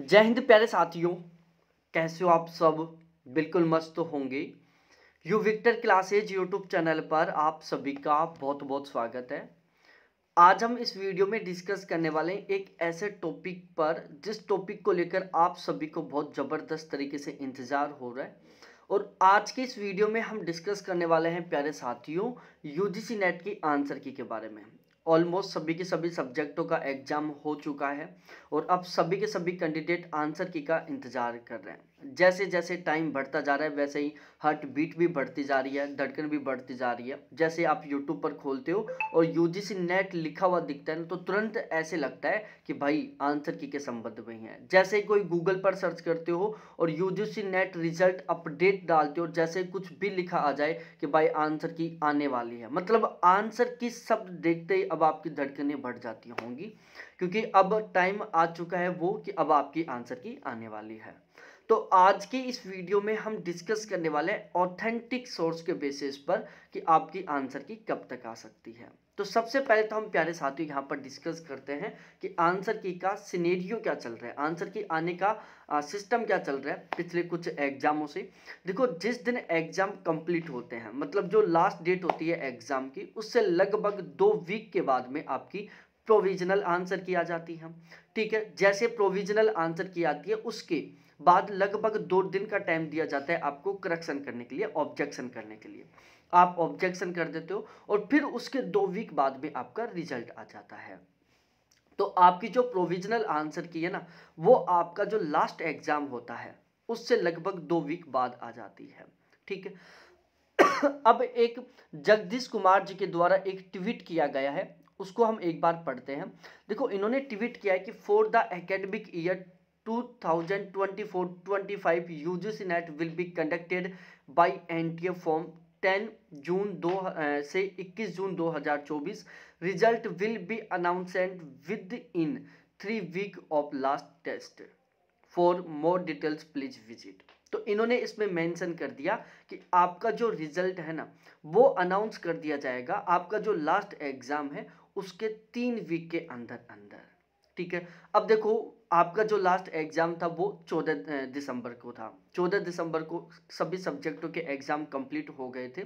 जय हिंद प्यारे साथियों कैसे हो आप सब बिल्कुल मस्त होंगे U victor classes YouTube channel पर आप सभी का बहुत बहुत स्वागत है आज हम इस वीडियो में डिस्कस करने वाले हैं एक ऐसे टॉपिक पर जिस टॉपिक को लेकर आप सभी को बहुत ज़बरदस्त तरीके से इंतज़ार हो रहा है और आज के इस वीडियो में हम डिस्कस करने वाले हैं प्यारे साथियों यूजीसी नेट की आंसर की के बारे में ऑलमोस्ट सभी के सभी सब्जेक्टों का एग्ज़ाम हो चुका है और अब सभी के सभी कैंडिडेट आंसर की का इंतज़ार कर रहे हैं जैसे जैसे टाइम बढ़ता जा रहा है वैसे ही हार्ट बीट भी बढ़ती जा रही है धड़कन भी बढ़ती जा रही है जैसे आप यूट्यूब पर खोलते हो और यू नेट लिखा हुआ दिखता है ना तो तुरंत ऐसे लगता है कि भाई आंसर की के संबंध में ही है जैसे कोई गूगल पर सर्च करते हो और यू नेट रिजल्ट अपडेट डालते हो जैसे कुछ भी लिखा आ जाए कि भाई आंसर की आने वाली है मतलब आंसर की शब्द देखते ही अब आपकी धड़कने बढ़ जाती होंगी क्योंकि अब टाइम आ चुका है वो कि अब आपकी आंसर की आने वाली है तो आज की इस वीडियो में हम डिस्कस करने वाले हैं ऑथेंटिक सोर्स के बेसिस पर कि आपकी आंसर की कब तक आ सकती है तो सबसे पहले तो हम प्यारे साथियों यहाँ पर डिस्कस करते हैं कि आंसर की का सिनेरियो क्या चल रहा है आंसर की आने का आ, सिस्टम क्या चल रहा है पिछले कुछ एग्जामों से देखो जिस दिन एग्जाम कंप्लीट होते हैं मतलब जो लास्ट डेट होती है एग्जाम की उससे लगभग दो वीक के बाद में आपकी प्रोविजनल आंसर की आ जाती है ठीक है जैसे प्रोविजनल आंसर की आती है उसके बाद लगभग दो दिन का टाइम दिया जाता है आपको करेक्शन करने के लिए ऑब्जेक्शन करने के लिए आप ऑब्जेक्शन कर देते हो और फिर उसके दो वीक बाद में आपका रिजल्ट आ जाता है तो आपकी जो प्रोविजनल आंसर की है ना वो आपका जो लास्ट एग्जाम होता है उससे लगभग दो वीक बाद आ जाती है ठीक है अब एक जगदीश कुमार जी के द्वारा एक ट्वीट किया गया है उसको हम एक बार पढ़ते हैं देखो इन्होंने ट्वीट किया है कि for the academic year 2024-25 UGC net will be conducted by NTA from 10 June 2 से 21 June 2024 result will be announce within three week of last test for more details please visit तो इन्होंने इसमें mention कर दिया कि आपका जो result है ना वो अनाउंस कर दिया जाएगा आपका जो लास्ट एग्ज़ाम है उसके तीन वीक के अंदर अंदर ठीक है अब देखो आपका जो लास्ट एग्ज़ाम था वो चौदह दिसंबर को था चौदह दिसंबर को सभी सब्जेक्टों के एग्ज़ाम कंप्लीट हो गए थे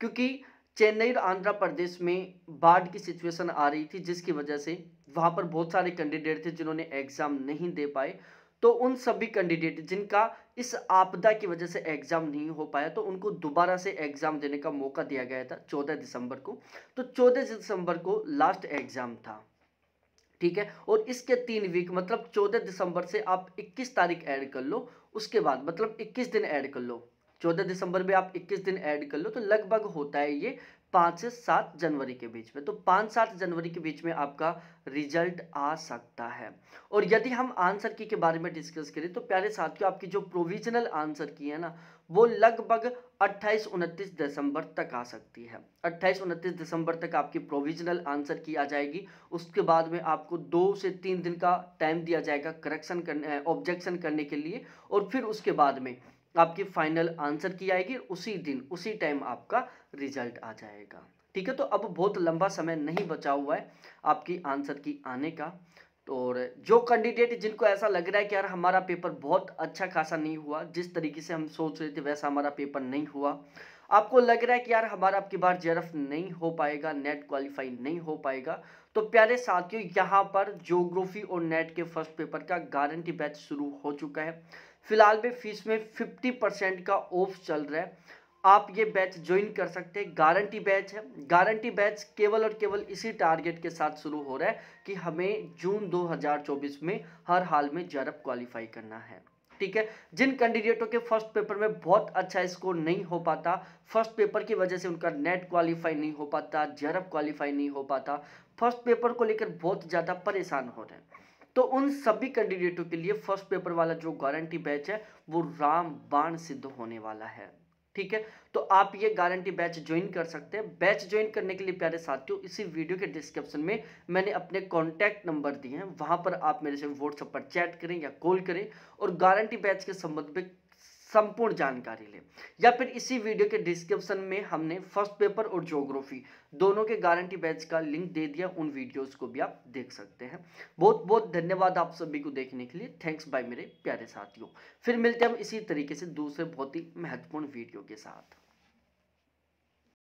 क्योंकि चेन्नई और आंध्र प्रदेश में बाढ़ की सिचुएशन आ रही थी जिसकी वजह से वहाँ पर बहुत सारे कैंडिडेट थे जिन्होंने एग्ज़ाम नहीं दे पाए तो उन सभी कैंडिडेट जिनका इस आपदा की वजह से एग्ज़ाम नहीं हो पाया तो उनको दोबारा से एग्ज़ाम देने का मौका दिया गया था चौदह दिसंबर को तो चौदह दिसंबर को लास्ट एग्ज़ाम था ठीक है और इसके तीन वीक मतलब चौदह दिसंबर से आप इक्कीस तारीख ऐड कर लो उसके बाद मतलब इक्कीस दिन ऐड कर लो चौदह दिसंबर में आप इक्कीस दिन ऐड कर लो तो लगभग होता है ये पाँच से सात जनवरी के बीच में तो पाँच सात जनवरी के बीच में आपका रिजल्ट आ सकता है और यदि हम आंसर की के बारे में डिस्कस करें तो प्यारे साथियों आपकी जो प्रोविजनल आंसर की है ना वो लगभग 28 उनतीस दिसंबर तक आ सकती है 28 उनतीस दिसंबर तक आपकी प्रोविजनल आंसर की आ जाएगी उसके बाद में आपको दो से तीन दिन का टाइम दिया जाएगा करेक्शन करने ऑब्जेक्शन करने के लिए और फिर उसके बाद में आपकी फाइनल आंसर की आएगी उसी दिन उसी टाइम आपका रिजल्ट आ जाएगा ठीक है तो अब बहुत लंबा समय नहीं बचा हुआ है आपकी आंसर की आने का और जो कैंडिडेट जिनको ऐसा लग रहा है कि यार हमारा पेपर बहुत अच्छा खासा नहीं हुआ जिस तरीके से हम सोच रहे थे वैसा हमारा पेपर नहीं हुआ आपको लग रहा है कि यार हमारा आपकी बार जेरफ नहीं हो पाएगा नेट क्वालिफाई नहीं हो पाएगा तो प्यारे साथियों यहाँ पर जोग्राफी और नेट के फर्स्ट पेपर का गारंटी बैच शुरू हो चुका है फिलहाल में फीस में फिफ्टी परसेंट का ऑफ चल रहा है आप ये बैच ज्वाइन कर सकते हैं गारंटी बैच है गारंटी बैच केवल और केवल इसी टारगेट के साथ शुरू हो रहा है कि हमें जून 2024 में हर हाल में जरब क्वालिफाई करना है ठीक है जिन कैंडिडेटों के फर्स्ट पेपर में बहुत अच्छा स्कोर नहीं हो पाता फर्स्ट पेपर की वजह से उनका नेट क्वालिफाई नहीं हो पाता जेरब क्वालिफाई नहीं हो पाता फर्स्ट पेपर को लेकर बहुत ज़्यादा परेशान हो रहे हैं तो उन सभी कैंडिडेटों के लिए फर्स्ट पेपर वाला जो गारंटी बैच है वो रामबाण सिद्ध होने वाला है ठीक है तो आप ये गारंटी बैच ज्वाइन कर सकते हैं बैच ज्वाइन करने के लिए प्यारे साथियों इसी वीडियो के डिस्क्रिप्शन में मैंने अपने कॉन्टैक्ट नंबर दिए हैं वहां पर आप मेरे से व्हाट्सएप पर चैट करें या कॉल करें और गारंटी बैच के संबंध में संपूर्ण जानकारी लें या फिर इसी वीडियो के डिस्क्रिप्शन में हमने फर्स्ट पेपर और ज्योग्राफी दोनों के गारंटी बैच का लिंक दे दिया उन वीडियोस को भी आप देख सकते हैं बहुत बहुत धन्यवाद आप सभी को देखने के लिए थैंक्स बाय मेरे प्यारे साथियों फिर मिलते हैं हम इसी तरीके से दूसरे बहुत ही महत्वपूर्ण वीडियो के साथ